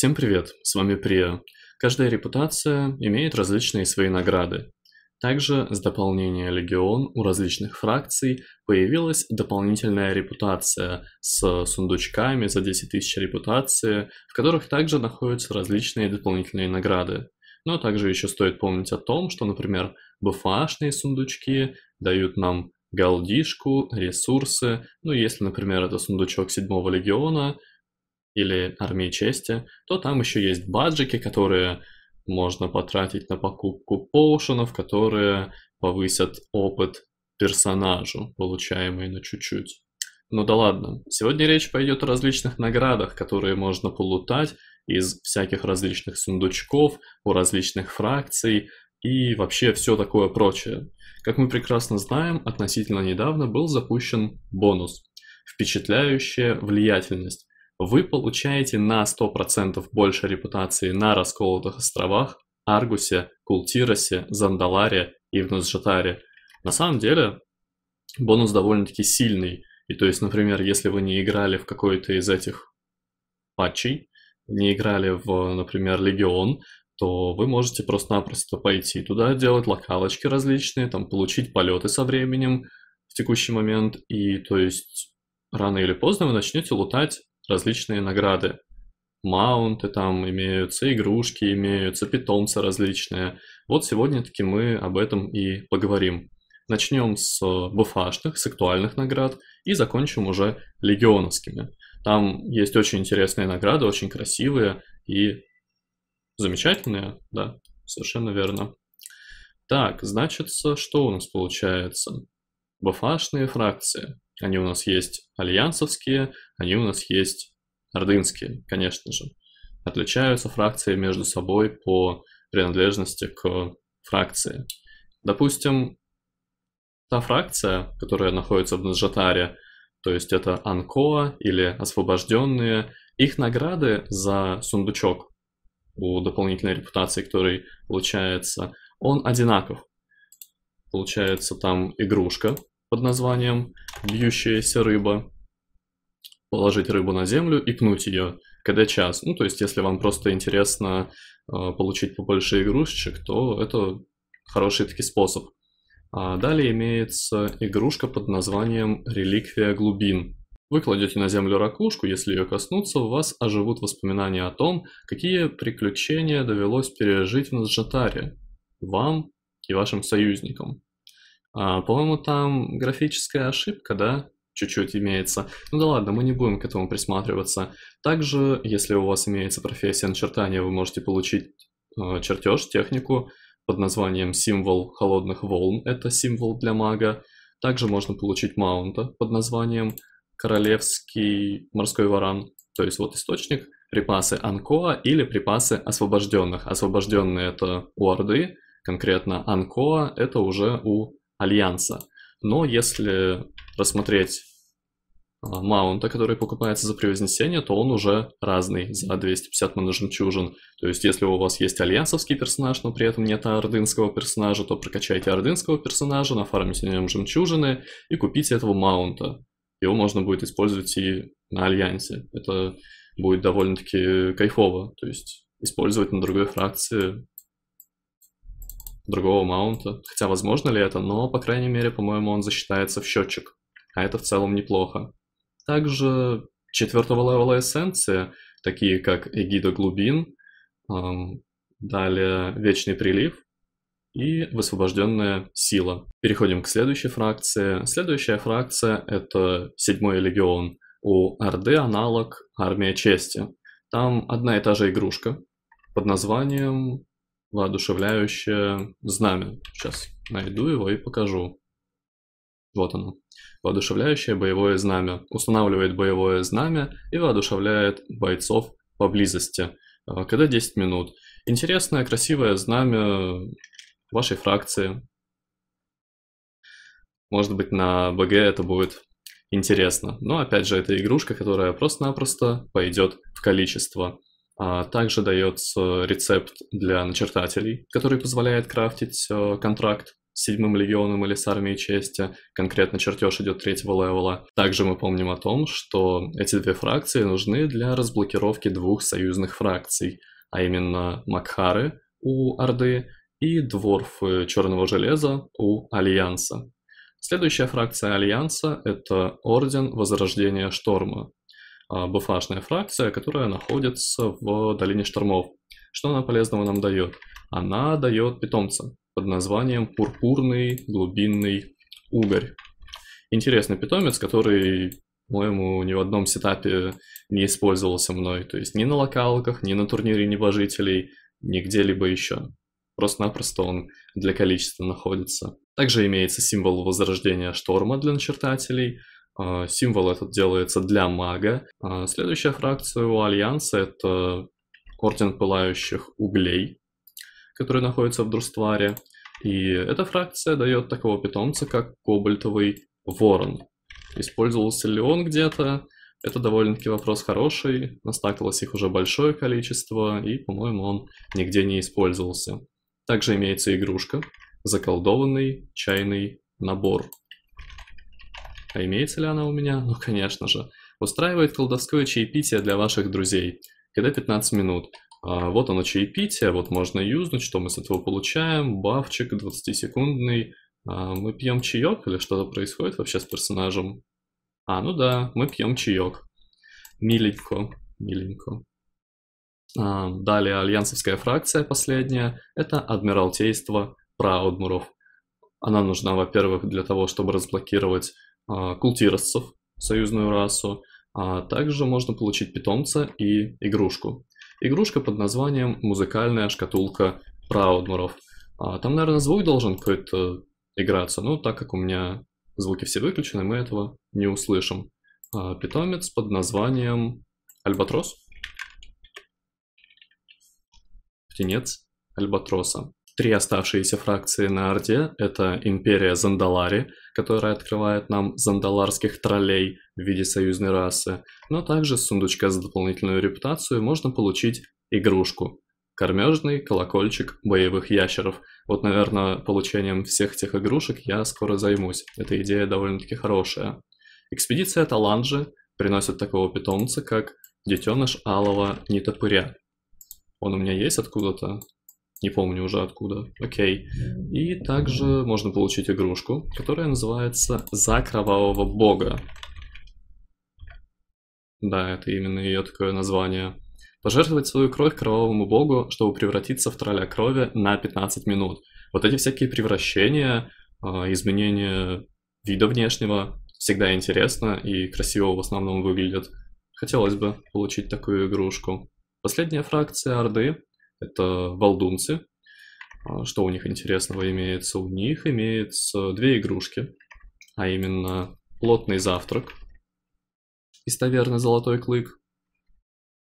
Всем привет, с вами Прия. Каждая репутация имеет различные свои награды. Также с дополнения Легион у различных фракций появилась дополнительная репутация с сундучками за 10 тысяч репутации, в которых также находятся различные дополнительные награды. Но также еще стоит помнить о том, что, например, БФАшные сундучки дают нам галдишку, ресурсы. Ну, если, например, это сундучок седьмого легиона, или армии чести, то там еще есть баджики, которые можно потратить на покупку поушенов, которые повысят опыт персонажу, получаемый на чуть-чуть. Ну да ладно, сегодня речь пойдет о различных наградах, которые можно полутать из всяких различных сундучков, у различных фракций и вообще все такое прочее. Как мы прекрасно знаем, относительно недавно был запущен бонус «Впечатляющая влиятельность», вы получаете на 100% больше репутации на расколотых островах, Аргусе, Култиросе, Зандаларе и в Нусжатаре. На самом деле, бонус довольно-таки сильный. И то есть, например, если вы не играли в какой-то из этих патчей, не играли в, например, Легион, то вы можете просто-напросто пойти туда, делать локалочки различные, там получить полеты со временем в текущий момент, и то есть рано или поздно вы начнете лутать различные награды. Маунты там имеются, игрушки имеются, питомцы различные. Вот сегодня-таки мы об этом и поговорим. Начнем с э, буфашных, с актуальных наград и закончим уже легионовскими. Там есть очень интересные награды, очень красивые и замечательные, да, совершенно верно. Так, значит, что у нас получается? Бафашные фракции. Они у нас есть альянсовские, они у нас есть ордынские, конечно же. Отличаются фракции между собой по принадлежности к фракции. Допустим, та фракция, которая находится в Нажатаре, то есть это Анкоа или освобожденные, их награды за сундучок у дополнительной репутации, который получается, он одинаков. Получается там игрушка, под названием «Бьющаяся рыба». Положить рыбу на землю и пнуть ее, когда час. Ну, то есть, если вам просто интересно э, получить побольше игрушечек, то это хороший таки способ. А далее имеется игрушка под названием «Реликвия глубин». Вы кладете на землю ракушку, если ее коснуться, у вас оживут воспоминания о том, какие приключения довелось пережить в Наджатаре, вам и вашим союзникам. А, по-моему, там графическая ошибка, да? чуть-чуть имеется. Ну да ладно, мы не будем к этому присматриваться. Также, если у вас имеется профессия начертания, вы можете получить э, чертеж, технику под названием символ холодных волн. Это символ для мага. Также можно получить маунта под названием королевский морской варан. То есть вот источник, припасы Анкоа или припасы освобожденных. Освобожденные это у Орды, конкретно Анкоа это уже у альянса. Но если рассмотреть а, маунта, который покупается за превознесение, то он уже разный за 250 мана жемчужин. То есть, если у вас есть альянсовский персонаж, но при этом нет ордынского персонажа, то прокачайте ордынского персонажа, нафармите на нем жемчужины и купите этого маунта. Его можно будет использовать и на альянсе. Это будет довольно-таки кайфово. То есть, использовать на другой фракции другого маунта. Хотя возможно ли это, но, по крайней мере, по-моему, он засчитается в счетчик. А это в целом неплохо. Также четвертого левела эссенции, такие как Эгида Глубин, далее Вечный Прилив и Высвобожденная Сила. Переходим к следующей фракции. Следующая фракция — это Седьмой Легион. У Орды аналог Армия Чести. Там одна и та же игрушка под названием воодушевляющее знамя. Сейчас найду его и покажу. Вот оно. Воодушевляющее боевое знамя. Устанавливает боевое знамя и воодушевляет бойцов поблизости. А, когда 10 минут. Интересное, красивое знамя вашей фракции. Может быть, на БГ это будет интересно. Но опять же, это игрушка, которая просто-напросто пойдет в количество. А также дается рецепт для начертателей, который позволяет крафтить э, контракт с седьмым легионом или с армией чести. Конкретно чертеж идет третьего левела. Также мы помним о том, что эти две фракции нужны для разблокировки двух союзных фракций, а именно Макхары у Орды и Дворфы Черного Железа у Альянса. Следующая фракция Альянса – это Орден Возрождения Шторма, а, буфажная фракция, которая находится в долине штормов. Что она полезного нам дает? Она дает питомца под названием пурпурный глубинный угорь. Интересный питомец, который, по-моему, ни в одном сетапе не использовался мной. То есть ни на локалках, ни на турнире небожителей, ни где-либо еще. Просто-напросто он для количества находится. Также имеется символ возрождения шторма для начертателей – а, символ этот делается для мага. А, следующая фракция у Альянса — это Орден Пылающих Углей, который находится в Друстваре. И эта фракция дает такого питомца, как Кобальтовый Ворон. Использовался ли он где-то? Это довольно-таки вопрос хороший, настакалось их уже большое количество, и, по-моему, он нигде не использовался. Также имеется игрушка «Заколдованный чайный набор». А имеется ли она у меня? Ну, конечно же. Устраивает колдовское чаепитие для ваших друзей. КД 15 минут. А, вот оно чаепитие, вот можно юзнуть, что мы с этого получаем. Бафчик 20-секундный. А, мы пьем чаек или что-то происходит вообще с персонажем? А, ну да, мы пьем чаек. Миленько, миленько. А, далее альянсовская фракция последняя. Это Адмиралтейство Праудмуров. Она нужна, во-первых, для того, чтобы разблокировать а, култиросцев, союзную расу, а также можно получить питомца и игрушку. Игрушка под названием «Музыкальная шкатулка Праудмуров». А, там, наверное, звук должен какой-то играться, но так как у меня звуки все выключены, мы этого не услышим. А, питомец под названием «Альбатрос». Птенец альбатроса. Три оставшиеся фракции на Орде – это империя Зандалари, которая открывает нам зандаларских троллей в виде союзной расы, но также с сундучка за дополнительную репутацию можно получить игрушку – кормежный колокольчик боевых ящеров. Вот, наверное, получением всех этих игрушек я скоро займусь. Эта идея довольно-таки хорошая. Экспедиция Таланджи приносит такого питомца, как детеныш алого нетопыря. Он у меня есть откуда-то? не помню уже откуда, окей. И также можно получить игрушку, которая называется «За кровавого бога». Да, это именно ее такое название. Пожертвовать свою кровь кровавому богу, чтобы превратиться в тролля крови на 15 минут. Вот эти всякие превращения, а, изменения вида внешнего всегда интересно и красиво в основном выглядят. Хотелось бы получить такую игрушку. Последняя фракция Орды это Волдунцы. А, что у них интересного имеется? У них имеется две игрушки, а именно плотный завтрак и таверны «Золотой клык».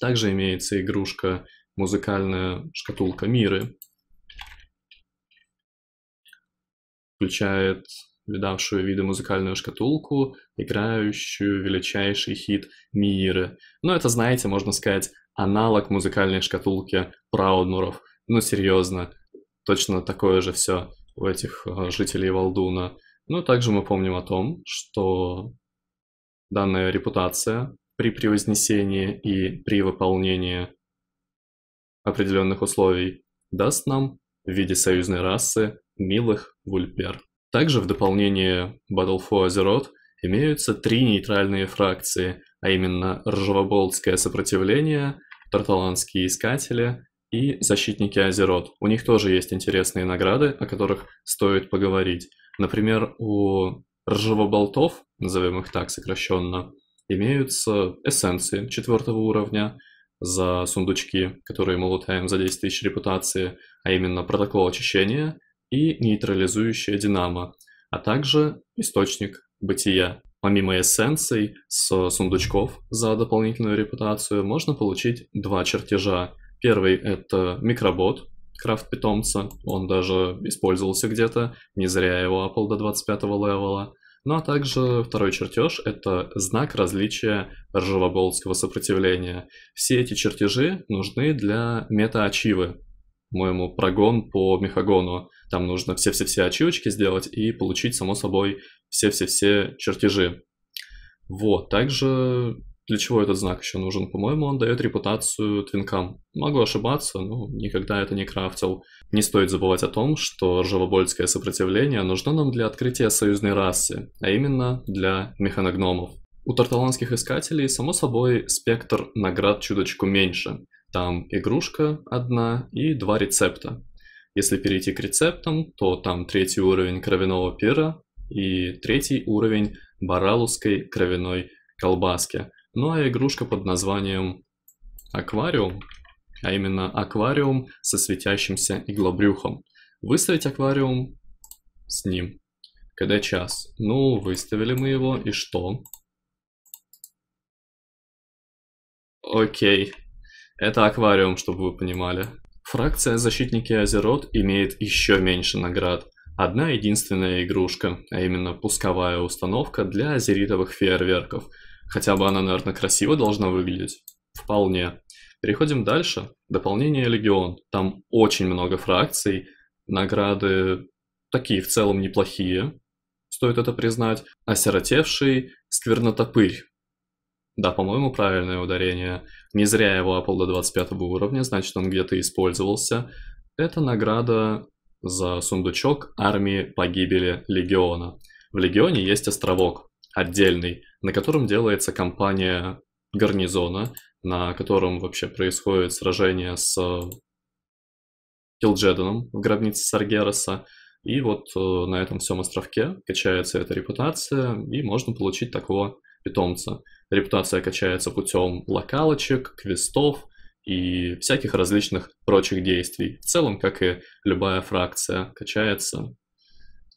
Также имеется игрушка музыкальная шкатулка Миры. Включает видавшую виды музыкальную шкатулку, играющую величайший хит Миры. Ну, это, знаете, можно сказать, аналог музыкальной шкатулки праунуров. Ну, серьезно, точно такое же все у этих э, жителей Валдуна. Ну, также мы помним о том, что данная репутация при превознесении и при выполнении определенных условий даст нам в виде союзной расы милых вульпер. Также в дополнение Battle for Azeroth имеются три нейтральные фракции, а именно Ржевоболтское сопротивление, тарталанские искатели и защитники Азерот. У них тоже есть интересные награды, о которых стоит поговорить. Например, у ржавоболтов, назовем их так сокращенно, имеются эссенции четвертого уровня за сундучки, которые мы лутаем за 10 тысяч репутации, а именно протокол очищения и нейтрализующая динамо, а также источник бытия. Помимо эссенций с сундучков за дополнительную репутацию можно получить два чертежа. Первый это микробот, крафт питомца, он даже использовался где-то, не зря его апл до 25 левела. Ну а также второй чертеж — это знак различия ржавоголдского сопротивления. Все эти чертежи нужны для мета-ачивы, моему прогон по мехагону. Там нужно все-все-все ачивочки сделать и получить, само собой, все-все-все чертежи. Вот, также для чего этот знак еще нужен? По-моему, он дает репутацию твинкам. Могу ошибаться, но никогда это не крафтил. Не стоит забывать о том, что ржавобольское сопротивление нужно нам для открытия союзной расы, а именно для механогномов. У тарталанских искателей, само собой, спектр наград чуточку меньше. Там игрушка одна и два рецепта. Если перейти к рецептам, то там третий уровень кровяного пира и третий уровень баралусской кровяной колбаски. Ну а игрушка под названием аквариум, а именно аквариум со светящимся иглобрюхом. Выставить аквариум с ним. Когда час? Ну, выставили мы его, и что? Окей. Это аквариум, чтобы вы понимали. Фракция «Защитники Азерот» имеет еще меньше наград. Одна единственная игрушка, а именно пусковая установка для азеритовых фейерверков. Хотя бы она, наверное, красиво должна выглядеть. Вполне. Переходим дальше. Дополнение «Легион». Там очень много фракций. Награды такие в целом неплохие, стоит это признать. Осиротевший сквернотопырь да, по-моему, правильное ударение. Не зря его Apple до 25 уровня, значит, он где-то использовался. Это награда за сундучок армии погибели Легиона. В Легионе есть островок отдельный, на котором делается компания гарнизона, на котором вообще происходит сражение с Килджеданом в гробнице Саргераса. И вот э, на этом всем островке качается эта репутация, и можно получить такого питомца. Репутация качается путем локалочек, квестов и всяких различных прочих действий. В целом, как и любая фракция, качается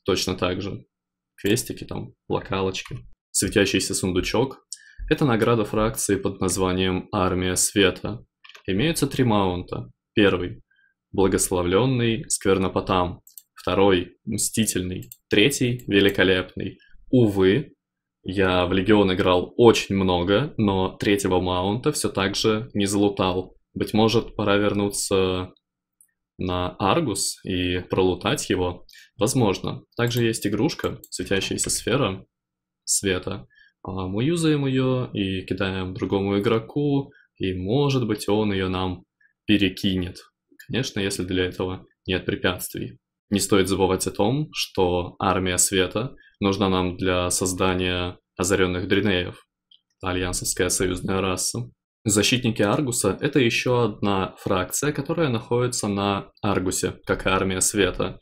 точно так же. Квестики там, локалочки. Светящийся сундучок – это награда фракции под названием «Армия света». Имеются три маунта. Первый – благословленный Сквернопотам. Второй – мстительный. Третий – великолепный. Увы, я в Легион играл очень много, но третьего маунта все так же не залутал. Быть может, пора вернуться на Аргус и пролутать его? Возможно. Также есть игрушка, светящаяся сфера света. А, мы юзаем ее и кидаем другому игроку, и, может быть, он ее нам перекинет. Конечно, если для этого нет препятствий. Не стоит забывать о том, что армия света — нужна нам для создания озаренных дренеев альянсовская союзная раса. Защитники Аргуса — это еще одна фракция, которая находится на Аргусе, как и армия света.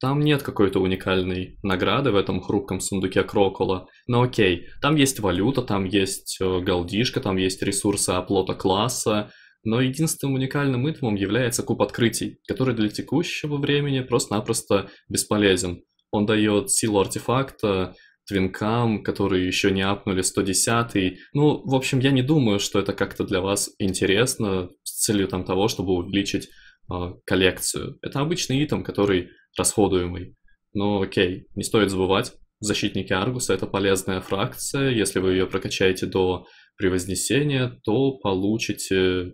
Там нет какой-то уникальной награды в этом хрупком сундуке Крокола. Но окей, там есть валюта, там есть э, голдишка, там есть ресурсы оплота класса, но единственным уникальным итемом является куб открытий, который для текущего времени просто-напросто бесполезен. Он дает силу артефакта твинкам, которые еще не апнули 110-й. Ну, в общем, я не думаю, что это как-то для вас интересно с целью там того, чтобы увеличить э, коллекцию. Это обычный итем, который расходуемый. Но окей, не стоит забывать, защитники Аргуса это полезная фракция. Если вы ее прокачаете до превознесения, то получите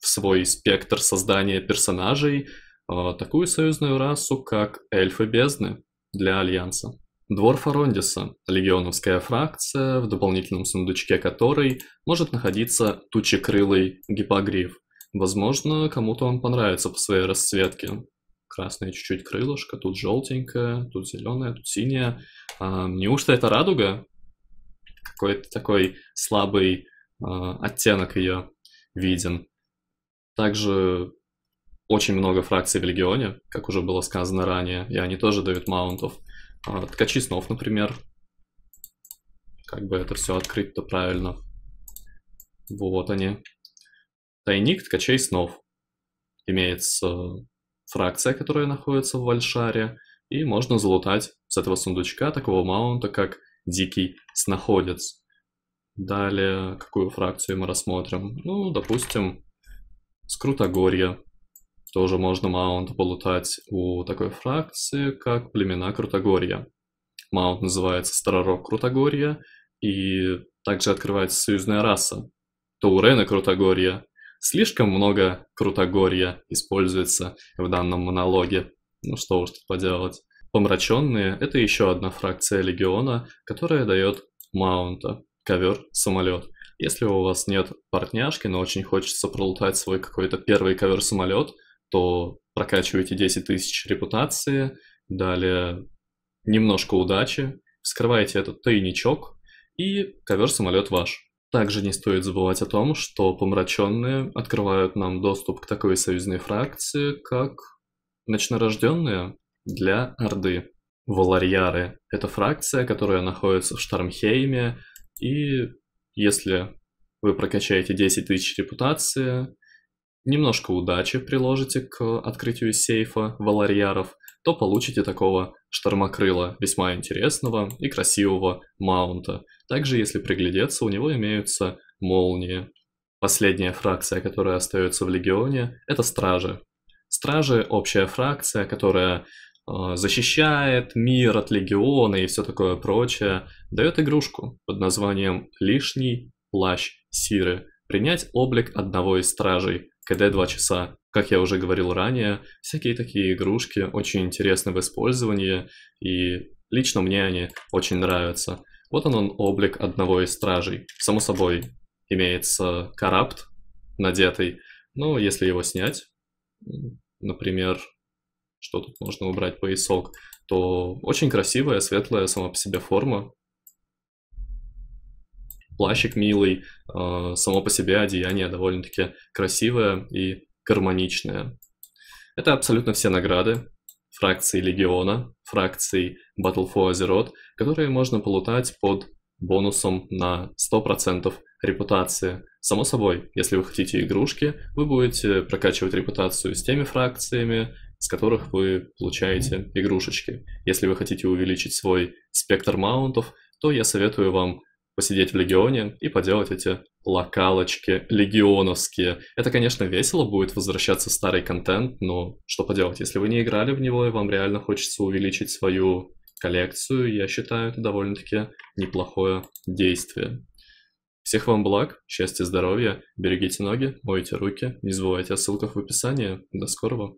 в свой спектр создания персонажей э, такую союзную расу, как эльфы бездны для Альянса. Двор Фарондиса – легионовская фракция, в дополнительном сундучке которой может находиться тучекрылый гипогриф. Возможно, кому-то он понравится по своей расцветке. Красное чуть-чуть крылышко, тут желтенькое, тут зеленое, тут синее. А, неужто это радуга? Какой-то такой слабый а, оттенок ее виден. Также очень много фракций в Легионе, как уже было сказано ранее, и они тоже дают маунтов. А, Ткачи снов, например. Как бы это все открыть-то правильно. Вот они. Тайник ткачей снов. Имеется фракция, которая находится в Вальшаре, и можно залутать с этого сундучка такого маунта, как Дикий Сноходец. Далее, какую фракцию мы рассмотрим? Ну, допустим, Скрутогорье. Тоже можно маунт полутать у такой фракции, как племена Крутогорья. Маунт называется Старорог Крутогорья, и также открывается союзная раса. Таурена Крутогорья. Слишком много Крутогорья используется в данном монологе. Ну что уж тут поделать. Помраченные — это еще одна фракция легиона, которая дает маунта, ковер, самолет. Если у вас нет партняшки, но очень хочется пролутать свой какой-то первый ковер-самолет, то прокачиваете 10 тысяч репутации, далее немножко удачи, вскрываете этот тайничок, и ковер-самолет ваш. Также не стоит забывать о том, что помраченные открывают нам доступ к такой союзной фракции, как ночнорожденные для Орды. Валарьяры — это фракция, которая находится в Штармхейме, и если вы прокачаете 10 тысяч репутации, немножко удачи приложите к открытию сейфа Валарьяров, то получите такого штормокрыла, весьма интересного и красивого маунта. Также, если приглядеться, у него имеются молнии. Последняя фракция, которая остается в Легионе, это Стражи. Стражи – общая фракция, которая э, защищает мир от Легиона и все такое прочее, дает игрушку под названием «Лишний плащ Сиры». Принять облик одного из стражей – КД-2 часа. Как я уже говорил ранее, всякие такие игрушки очень интересны в использовании, и лично мне они очень нравятся. Вот он, облик одного из стражей. Само собой, имеется корабт надетый, но если его снять, например, что тут можно убрать, поясок, то очень красивая, светлая сама по себе форма, плащик милый, э, само по себе одеяние довольно-таки красивое и гармоничное. Это абсолютно все награды фракций Легиона, фракций Battle for Azeroth, которые можно полутать под бонусом на 100% репутации. Само собой, если вы хотите игрушки, вы будете прокачивать репутацию с теми фракциями, с которых вы получаете игрушечки. Если вы хотите увеличить свой спектр маунтов, то я советую вам посидеть в Легионе и поделать эти локалочки легионовские. Это, конечно, весело будет возвращаться старый контент, но что поделать, если вы не играли в него и вам реально хочется увеличить свою коллекцию, я считаю, это довольно-таки неплохое действие. Всех вам благ, счастья, здоровья, берегите ноги, мойте руки, не забывайте о ссылках в описании. До скорого!